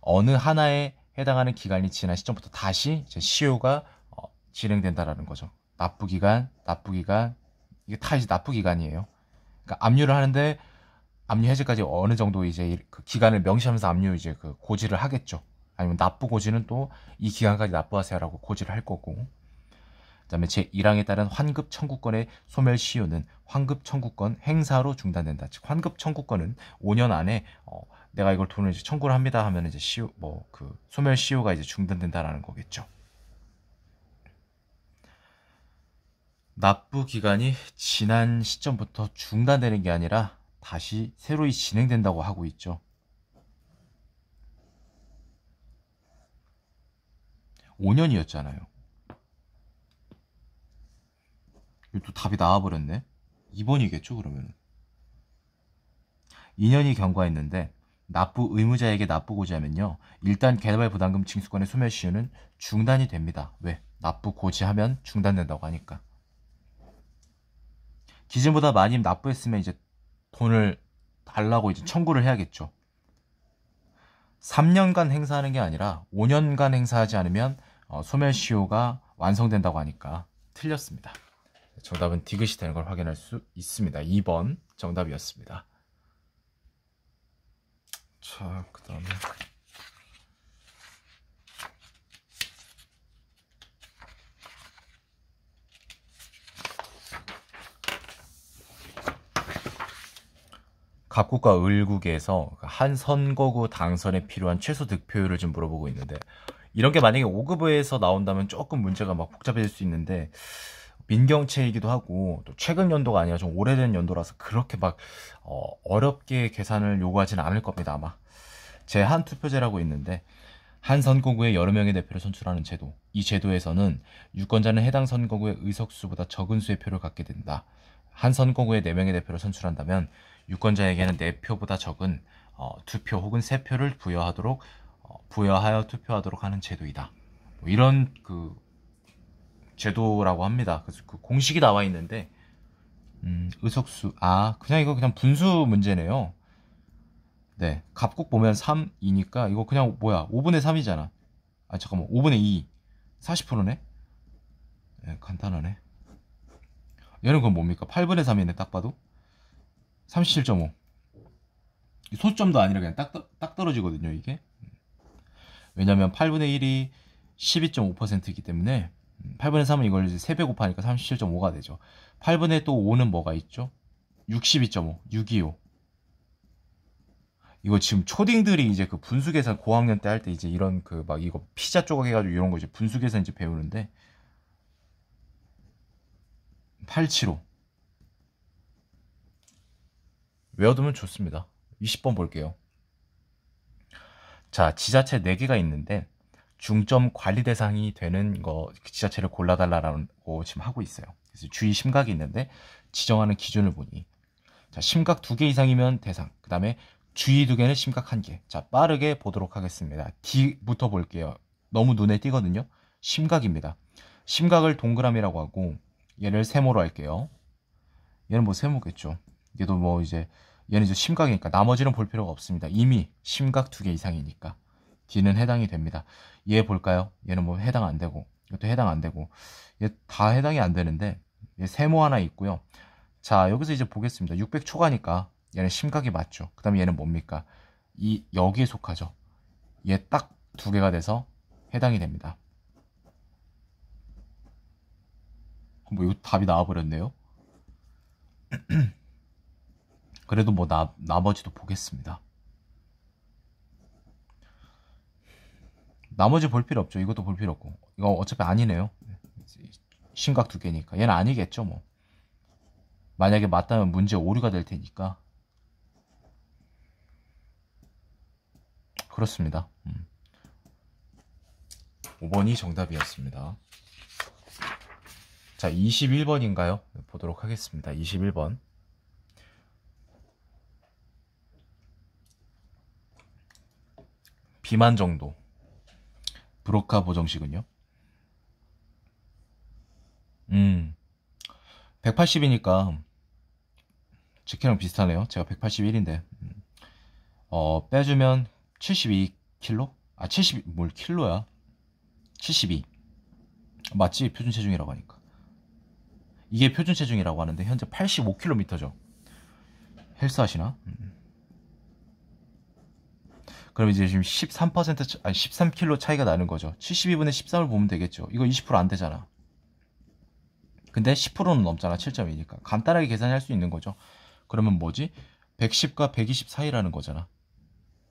어느 하나에 해당하는 기간이 지난 시점부터 다시 이제 시효가 어, 진행된다라는 거죠. 납부 기간, 납부 기간, 이게 다 이제 납부 기간이에요. 그러니까 압류를 하는데 압류 해제까지 어느 정도 이제 그 기간을 명시하면서 압류 이제 그 고지를 하겠죠. 아니면 납부 고지는 또 이 기간까지 납부하세요라고 고지를 할 거고. 그다음에 제1항에 따른 환급 청구권의 소멸 시효는 환급 청구권 행사로 중단된다. 즉 환급 청구권은 5년 안에 어, 내가 이걸 돈을 이제 청구를 합니다 하면 이제 시효 뭐 그 소멸 시효가 이제 중단된다라는 거겠죠. 납부 기간이 지난 시점부터 중단되는 게 아니라 다시 새로이 진행된다고 하고 있죠. 5년이었잖아요 이거 또 답이 나와버렸네. 2번이겠죠, 그러면. 2년이 경과했는데 납부 의무자에게 납부고지 하면요. 일단 개발 부담금 징수권의 소멸 시효는 중단이 됩니다. 왜? 납부 고지하면 중단된다고 하니까. 기준보다 많이 납부했으면 이제 돈을 달라고 이제 청구를 해야겠죠. 3년간 행사하는 게 아니라 5년간 행사하지 않으면 어, 소멸시효가 완성된다고 하니까 틀렸습니다. 정답은 디귿이 되는 걸 확인할 수 있습니다. 2번 정답이었습니다. 자, 그 다음에. 각국과 을국에서 한 선거구 당선에 필요한 최소 득표율을 좀 물어보고 있는데 이런 게 만약에 5급에서 나온다면 조금 문제가 막 복잡해질 수 있는데 민경채이기도 하고 또 최근 연도가 아니라 좀 오래된 연도라서 그렇게 막 어, 렵게 계산을 요구하진 않을 겁니다 아마 제 한 투표제라고 있는데 한 선거구에 여러 명의 대표를 선출하는 제도 이 제도에서는 유권자는 해당 선거구의 의석수보다 적은 수의 표를 갖게 된다 한 선거구에 4명의 대표를 선출한다면 유권자에게는 4표보다 적은 어, 2표 혹은 3표를 부여하도록 어, 부여하여 투표하도록 하는 제도이다. 뭐 이런 그 제도라고 합니다. 그래서 그 공식이 나와 있는데 음, 의석수 아 그냥 이거 그냥 분수 문제네요. 네 갑국 보면 3이니까 이거 그냥 뭐야 5분의 3이잖아. 아 잠깐만 5분의 2 40%네. 네, 간단하네. 얘는 그건 뭡니까? 8분의 3이네 딱 봐도. 37.5소점도 아니라 그냥 딱, 딱 떨어지거든요 이게 왜냐면 하 8분의 1이 12.5%이기 때문에 8분의 음, 3은 이걸 이 3배 곱하니까 37.5가 되죠 8분의 또 5는 뭐가 있죠? 62.5, 625 이거 지금 초딩들이 이제 그 분수 계산 고학년 때 할 때 이제 이런 그 막 이거 피자 조각 해가지고 이런 거 이제 분수 계산 이제 배우는데 875 외워두면 좋습니다. 20번 볼게요. 자, 지자체 4개가 있는데 중점 관리 대상이 되는 거 그 지자체를 골라달라고 지금 하고 있어요. 그래서 주의 심각이 있는데 지정하는 기준을 보니 자, 심각 2개 이상이면 대상, 그 다음에 주의 2개는 심각 1개. 자, 빠르게 보도록 하겠습니다. D부터 볼게요. 너무 눈에 띄거든요. 심각입니다. 심각을 동그라미라고 하고 얘를 세모로 할게요. 얘는 뭐 세모겠죠. 얘도뭐 이제 얘는 이제 심각이니까 나머지는 볼 필요가 없습니다. 이미 심각 두 개 이상이니까 D는 해당이 됩니다. 얘 볼까요? 얘는 뭐 해당 안 되고 이것도 해당 안 되고 얘 다 해당이 안 되는데 얘 세모 하나 있고요. 자 여기서 이제 보겠습니다. 600 초과니까 얘는 심각이 맞죠. 그 다음에 얘는 뭡니까? 이 여기에 속하죠. 얘 딱 두 개가 돼서 해당이 됩니다. 뭐이 답이 나와버렸네요. <clears throat> 그래도 뭐 나, 나머지도 보겠습니다. 나머지 볼 필요 없죠. 이것도 볼 필요 없고. 이거 어차피 아니네요. 심각 두 개니까. 얘는 아니겠죠, 뭐. 만약에 맞다면 문제 오류가 될 테니까. 그렇습니다. 음. 5번이 정답이었습니다. 자, 21번인가요? 보도록 하겠습니다. 21번. 비만 정도. 브로카 보정식은요? 음. 180이니까 치킨랑 비슷하네요. 제가 181인데. 어, 빼주면 72kg? 아, 70, 뭘 킬로야? 72. 맞지? 표준 체중이라고 하니까. 이게 표준 체중이라고 하는데 현재 85kg죠. 헬스 하시나? 음. 그럼 이제 지금 13% 아니 13kg 차이가 나는 거죠. 72분의 13을 보면 되겠죠. 이거 20%안 되잖아. 근데 10%는 넘잖아. 7이니까 간단하게 계산할 수 있는 거죠. 그러면 뭐지? 110과 120 사이라는 거잖아.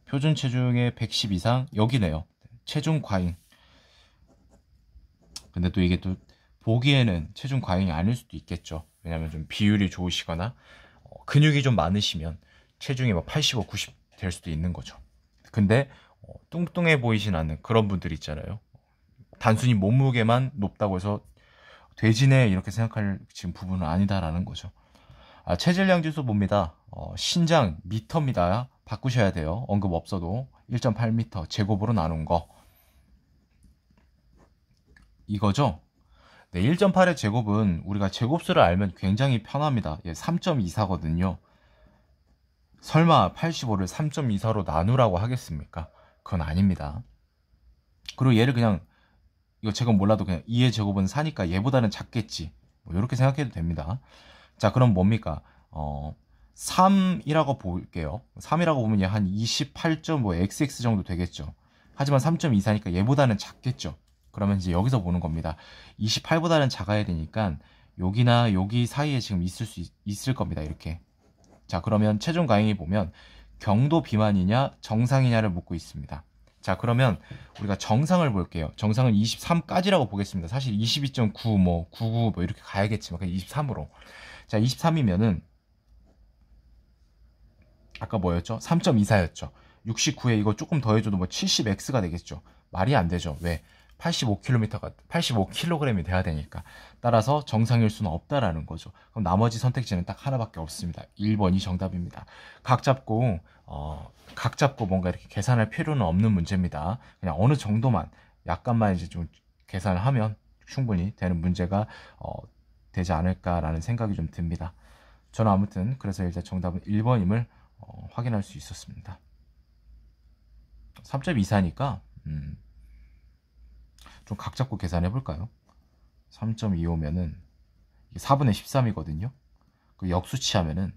표준 체중의 110 이상 여기네요. 체중 과잉. 근데 또 이게 또 보기에는 체중 과잉이 아닐 수도 있겠죠. 왜냐면 좀 비율이 좋으시거나 어, 근육이 좀 많으시면 체중이 막 85, 90 될 수도 있는 거죠. 근데 어, 뚱뚱해 보이진 않는 그런 분들 있잖아요. 단순히 몸무게만 높다고 해서 돼지네 이렇게 생각할 지금 부분은 아니다라는 거죠. 아, 체질량 지수 봅니다. 어, 신장 미터입니다. 바꾸셔야 돼요. 언급 없어도 1 8미터 제곱으로 나눈 거 이거죠. 네, 1.8의 제곱은 우리가 제곱수를 알면 굉장히 편합니다. 예, 3.24거든요. 설마 85를 3.24로 나누라고 하겠습니까? 그건 아닙니다. 그리고 얘를 그냥 이거 제가 몰라도 그냥 2의 제곱은 4니까 얘보다는 작겠지. 뭐 이렇게 생각해도 됩니다. 자 그럼 뭡니까? 어 3이라고 볼게요. 3이라고 보면 얘 한28.5 xx 뭐 정도 되겠죠. 하지만 3.24니까 얘보다는 작겠죠. 그러면 이제 여기서 보는 겁니다. 28보다는 작아야 되니까 여기나 여기 사이에 지금 있을 수 있, 있을 겁니다. 이렇게 자, 그러면 체중 가행이 보면 경도 비만이냐 정상이냐를 묻고 있습니다. 자, 그러면 우리가 정상을 볼게요. 정상은 23까지라고 보겠습니다. 사실 22.9, 뭐, 99, 뭐, 이렇게 가야겠지만, 그냥 23으로. 자, 23이면은, 아까 뭐였죠? 3.24였죠. 69에 이거 조금 더해줘도 뭐 70x가 되겠죠. 말이 안 되죠. 왜? 85km가 85kg이 돼야 되니까 따라서 정상일 수는 없다라는 거죠. 그럼 나머지 선택지는 딱 하나밖에 없습니다. 1번이 정답입니다. 각 잡고 어, 각 잡고 뭔가 이렇게 계산할 필요는 없는 문제입니다. 그냥 어느 정도만 약간만 이제 좀 계산을 하면 충분히 되는 문제가 어, 되지 않을까라는 생각이 좀 듭니다. 저는 아무튼 그래서 이제 정답은 1번임을 어, 확인할 수 있었습니다. 3.24니까 음, 좀각 잡고 계산해 볼까요? 3.25면은 4분의 13이거든요. 그 역수치하면은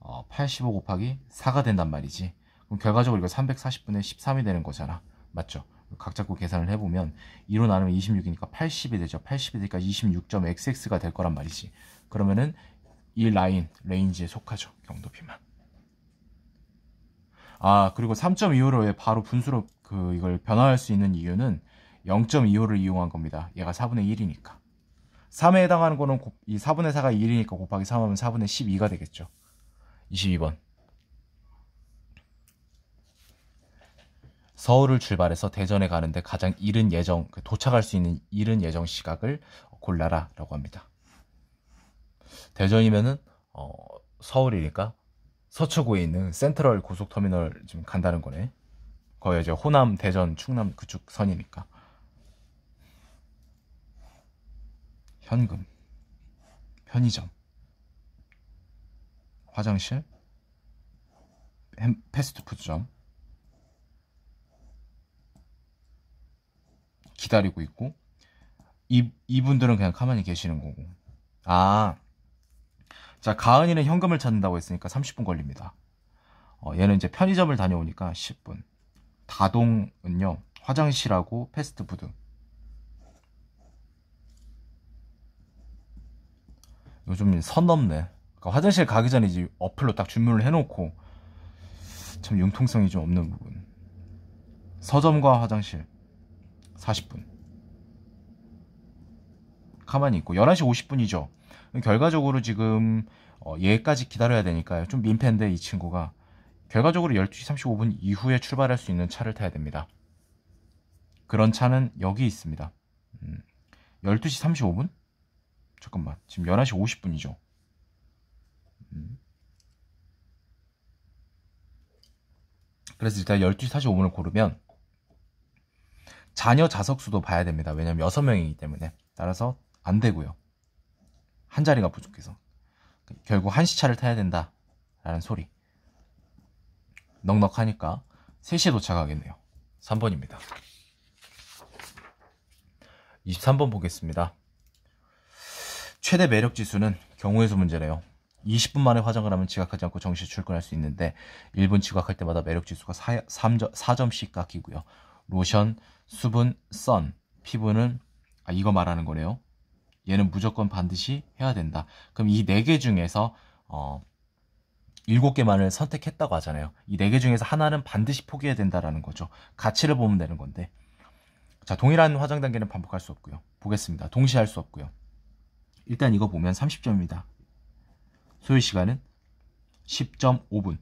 어, 85 곱하기 4가 된단 말이지. 그럼 결과적으로 이거 340분의 13이 되는 거잖아. 맞죠? 각 잡고 계산을 해보면 2로 나누면 26이니까 80이 되죠. 80이 되니까 26.xx가 될 거란 말이지. 그러면은 이 라인, 레인지에 속하죠. 경도 비만. 아, 그리고 3.25로 바로 분수로 그 이걸 변화할 수 있는 이유는 0.25를 이용한 겁니다. 얘가 4분의 1이니까. 3에 해당하는 거는 이 4분의 4가 1이니까 곱하기 3하면 4분의 12가 되겠죠. 22번. 서울을 출발해서 대전에 가는데 가장 이른 예정, 그 도착할 수 있는 이른 예정 시각을 골라라 라고 합니다. 대전이면은, 어, 서울이니까 서초구에 있는 센트럴 고속터미널 좀 간다는 거네. 거의 이제 호남, 대전, 충남 그쪽 선이니까. 현금, 편의점, 화장실, 햄, 패스트푸드점, 기다리고 있고, 이, 이분들은 그냥 가만히 계시는 거고. 아, 자, 가은이는 현금을 찾는다고 했으니까 30분 걸립니다. 어, 얘는 이제 편의점을 다녀오니까 10분. 다동은요, 화장실하고 패스트푸드. 요즘 선 넘네. 그러니까 화장실 가기 전에 이제 어플로 딱 주문을 해놓고 참 융통성이 좀 없는 부분. 서점과 화장실 40분. 가만히 있고 11시 50분이죠. 결과적으로 지금 어, 얘까지 기다려야 되니까요. 좀 민폐인데 이 친구가 결과적으로 12시 35분 이후에 출발할 수 있는 차를 타야 됩니다. 그런 차는 여기 있습니다. 음, 12시 35분? 잠깐만 지금 11시 50분이죠 음. 그래서 일단 12시 45분을 고르면 자녀 자석 수도 봐야 됩니다 왜냐면 6명이기 때문에 따라서 안 되고요 한 자리가 부족해서 결국 1시차를 타야 된다 라는 소리 넉넉하니까 3시에 도착하겠네요 3번입니다 23번 보겠습니다 최대 매력 지수는 경우에서 문제래요. 20분 만에 화장을 하면 지각하지 않고 정시 에 출근할 수 있는데 1분 지각할 때마다 매력 지수가 4, 3점, 4점씩 깎이고요. 로션, 수분, 선, 피부는 아 이거 말하는 거네요. 얘는 무조건 반드시 해야 된다. 그럼 이 네 개 중에서 어 7개만을 선택했다고 하잖아요. 이 네 개 중에서 하나는 반드시 포기해야 된다라는 거죠. 가치를 보면 되는 건데. 자, 동일한 화장 단계는 반복할 수 없고요. 보겠습니다. 동시에 할 수 없고요. 일단 이거 보면 30점입니다. 소요시간은 10.5분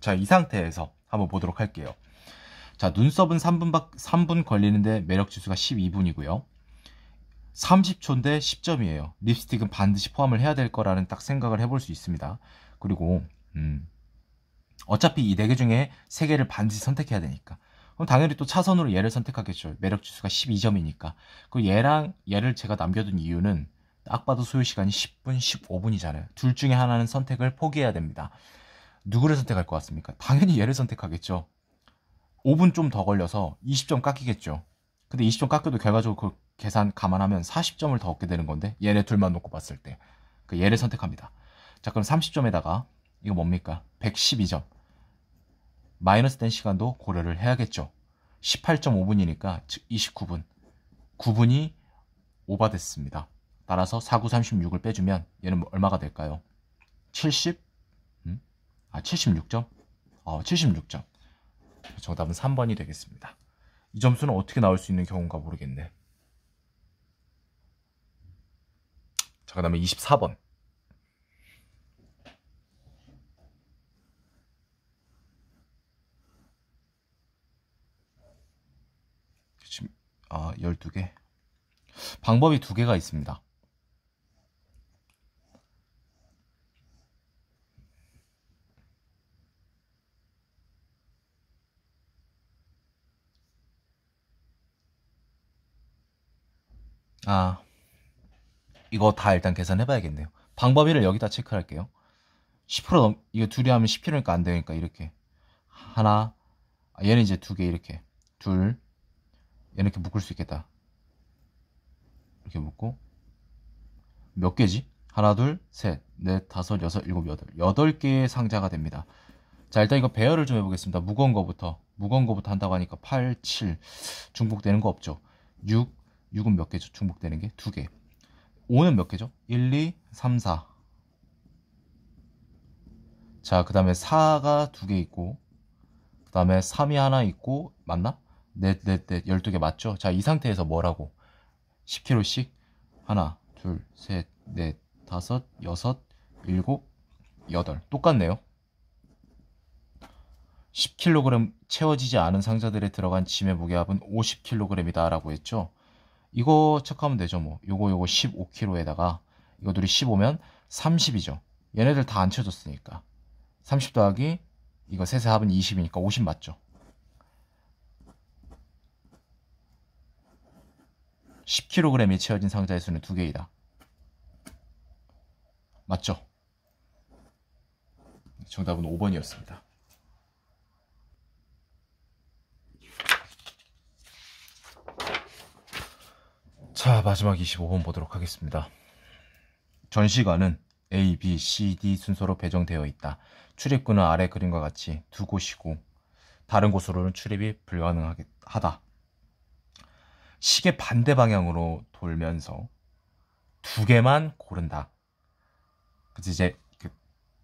자, 이 상태에서 한번 보도록 할게요. 자, 눈썹은 3분, 밖, 3분 걸리는데 매력지수가 12분이고요. 30초인데 10점이에요. 립스틱은 반드시 포함을 해야 될 거라는 딱 생각을 해볼 수 있습니다. 그리고 음, 어차피 이 4개 중에 3개를 반드시 선택해야 되니까 그럼 당연히 또 차선으로 얘를 선택하겠죠. 매력 지수가 12점이니까. 그 얘랑 얘를 제가 남겨둔 이유는 딱 봐도 소요 시간이 10분, 15분이잖아요. 둘 중에 하나는 선택을 포기해야 됩니다. 누구를 선택할 것 같습니까? 당연히 얘를 선택하겠죠. 5분 좀 더 걸려서 20점 깎이겠죠. 근데 20점 깎여도 결과적으로 그 계산 감안하면 40점을 더 얻게 되는 건데 얘네 둘만 놓고 봤을 때그 얘를 선택합니다. 자 그럼 30점에다가 이거 뭡니까? 112점. 마이너스 된 시간도 고려를 해야겠죠. 18.5분이니까 즉 29분. 9분이 오바됐습니다. 따라서 49, 36을 빼주면 얘는 뭐 얼마가 될까요? 70? 음? 아, 76점? 어, 76점. 정답은 3번이 되겠습니다. 이 점수는 어떻게 나올 수 있는 경우인가 모르겠네. 자, 그 다음에 24번. 아, 어, 12개. 방법이 두 개가 있습니다. 아, 이거 다 일단 계산해 봐야겠네요. 방법 1을 여기다 체크할게요. 10% 넘, 이거 둘이 하면 10kg니까 안 되니까 이렇게. 하나, 아, 얘는 이제 두 개 이렇게. 둘, 이렇게 묶을 수 있겠다 이렇게 묶고 몇 개지? 하나 둘셋넷 다섯 여섯 일곱 여덟 여덟 개의 상자가 됩니다 자 일단 이거 배열을 좀 해보겠습니다 무거운 거부터 무거운 거부터 한다고 하니까 8, 7 중복되는 거 없죠 6, 6은 몇 개죠 중복되는 게? 2개 5는 몇 개죠? 1, 2, 3, 4 자, 그 다음에 4가 2개 있고 그 다음에 3이 하나 있고 맞나? 넷, 넷, 넷, 12개 맞죠? 자, 이 상태에서 뭐라고? 10kg씩? 하나, 둘, 셋, 넷, 다섯, 여섯, 일곱, 여덟. 똑같네요. 10kg 채워지지 않은 상자들에 들어간 짐의 무게합은 50kg이다 라고 했죠. 이거 체크하면 되죠. 뭐 요거 요거 15kg에다가 이거 둘이 15면 30이죠. 얘네들 다 안 채워졌으니까. 30 더하기 이거 셋의 합은 20이니까 50 맞죠. 1 0 k g 이 채워진 상자의 수는 2 개이다. 맞죠? 정답은 5번이었습니다. 자, 마지막 25번 보도록 하겠습니다. 전시관은 A, B, C, D 순서로 배정되어 있다. 출입구는 아래 그림과 같이 두 곳이고 다른 곳으로는 출입이 불가능하다. 시계 반대 방향으로 돌면서 두 개만 고른다. 그래서 이제 그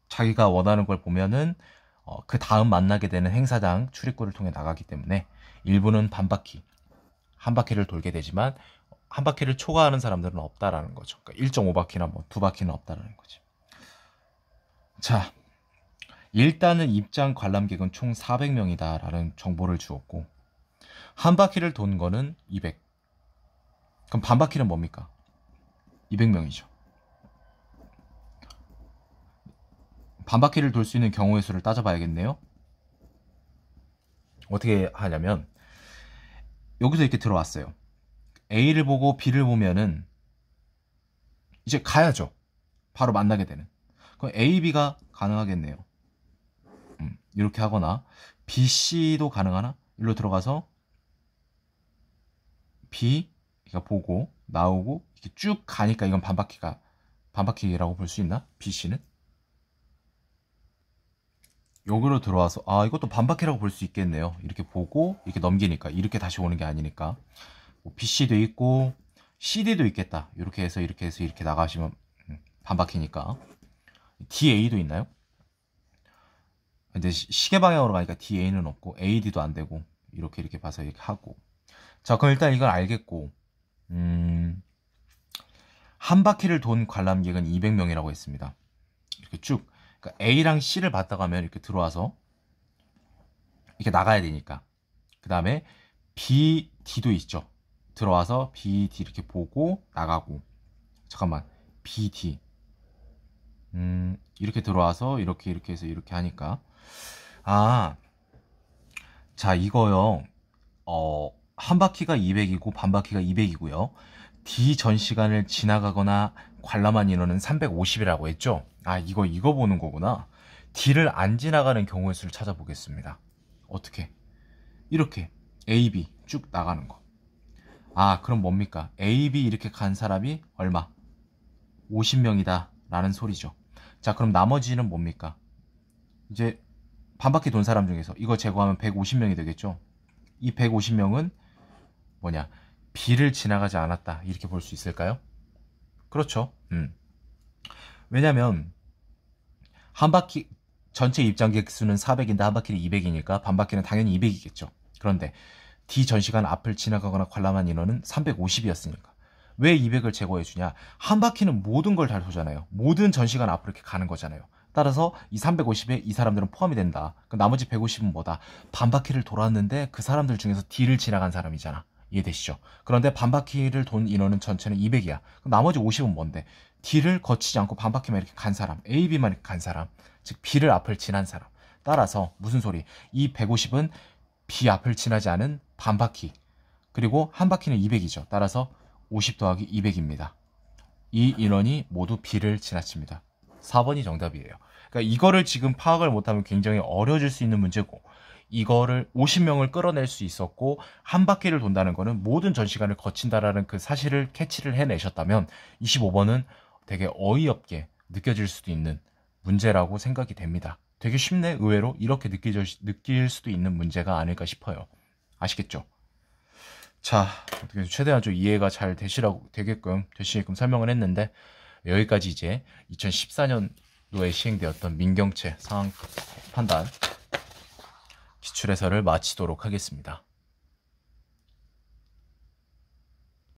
자기가 원하는 걸 보면은 어, 그 다음 만나게 되는 행사장 출입구를 통해 나가기 때문에 일부는 반 바퀴, 한 바퀴를 돌게 되지만 한 바퀴를 초과하는 사람들은 없다라는 거죠. 그러니까 1.5바퀴나 뭐두 바퀴는 없다라는 거지. 자, 일단은 입장 관람객은 총 400명이다라는 정보를 주었고 한 바퀴를 돈 거는 200, 그럼 반바퀴는 뭡니까? 200명이죠. 반바퀴를 돌 수 있는 경우의 수를 따져봐야겠네요. 어떻게 하냐면 여기서 이렇게 들어왔어요. A를 보고 B를 보면은 이제 가야죠. 바로 만나게 되는. 그럼 A, B가 가능하겠네요. 음, 이렇게 하거나 B, C도 가능하나? 일로 들어가서 B, 제가 보고 나오고 이렇게 쭉 가니까 이건 반바퀴가 반바퀴라고 볼 수 있나? BC는? 여기로 들어와서 아 이것도 반바퀴라고 볼 수 있겠네요 이렇게 보고 이렇게 넘기니까 이렇게 다시 오는 게 아니니까 뭐 BC도 있고 CD도 있겠다 이렇게 해서 이렇게 해서 이렇게 나가시면 음, 반바퀴니까 DA도 있나요? 근데 시계 방향으로 가니까 DA는 없고 AD도 안 되고 이렇게 이렇게 봐서 이렇게 하고 자 그럼 일단 이걸 알겠고 음, 한 바퀴를 돈 관람객은 200명이라고 했습니다. 이렇게 쭉 그러니까 A랑 C를 봤다 가면 이렇게 들어와서 이렇게 나가야 되니까 그 다음에 B, D도 있죠. 들어와서 B, D 이렇게 보고 나가고 잠깐만 B, D 음, 이렇게 들어와서 이렇게 이렇게 해서 이렇게 하니까 아, 자 이거요. 어, 한 바퀴가 200이고 반 바퀴가 200이고요. D 전 시간을 지나가거나 관람한 인원은 350이라고 했죠. 아 이거 이거 보는 거구나. D를 안 지나가는 경우의 수를 찾아보겠습니다. 어떻게? 이렇게 A, B 쭉 나가는 거. 아 그럼 뭡니까? A, B 이렇게 간 사람이 얼마? 50명이다 라는 소리죠. 자 그럼 나머지는 뭡니까? 이제 반 바퀴 돈 사람 중에서 이거 제거하면 150명이 되겠죠. 이 150명은 뭐냐 비를 지나가지 않았다 이렇게 볼 수 있을까요? 그렇죠. 음. 왜냐하면 한 바퀴 전체 입장객 수는 400인데 한 바퀴는 200이니까 반 바퀴는 당연히 200이겠죠. 그런데 D 전시관 앞을 지나가거나 관람한 인원은 350이었으니까 왜 200을 제거해 주냐? 한 바퀴는 모든 걸다 도잖아요. 모든 전시관 앞으로 이렇게 가는 거잖아요. 따라서 이 350에 이 사람들은 포함이 된다. 그 나머지 150은 뭐다? 반 바퀴를 돌았는데 그 사람들 중에서 D를 지나간 사람이잖아. 이해되시죠? 그런데 반바퀴를 돈 인원은 전체는 200이야. 나머지 50은 뭔데? D를 거치지 않고 반바퀴만 이렇게 간 사람, A, B만 이렇게 간 사람, 즉 B를 앞을 지난 사람. 따라서 무슨 소리? 이 150은 B 앞을 지나지 않은 반바퀴. 그리고 한 바퀴는 200이죠. 따라서 50 더하기 200입니다. 이 인원이 모두 B를 지나칩니다. 4번이 정답이에요. 그러니까 이거를 지금 파악을 못하면 굉장히 어려워질 수 있는 문제고 이거를 50명을 끌어낼 수 있었고 한 바퀴를 돈다는 거는 모든 전시관을 거친다라는 그 사실을 캐치를 해내셨다면 25번은 되게 어이없게 느껴질 수도 있는 문제라고 생각이 됩니다. 되게 쉽네 의외로 이렇게 느껴질, 느낄 수도 있는 문제가 아닐까 싶어요. 아시겠죠? 자 어떻게 최대한 좀 이해가 잘 되시라고 되게끔 되시게끔 설명을 했는데 여기까지 이제 2014년도에 시행되었던 민경채 상황 판단 수출해서를 마치도록 하겠습니다.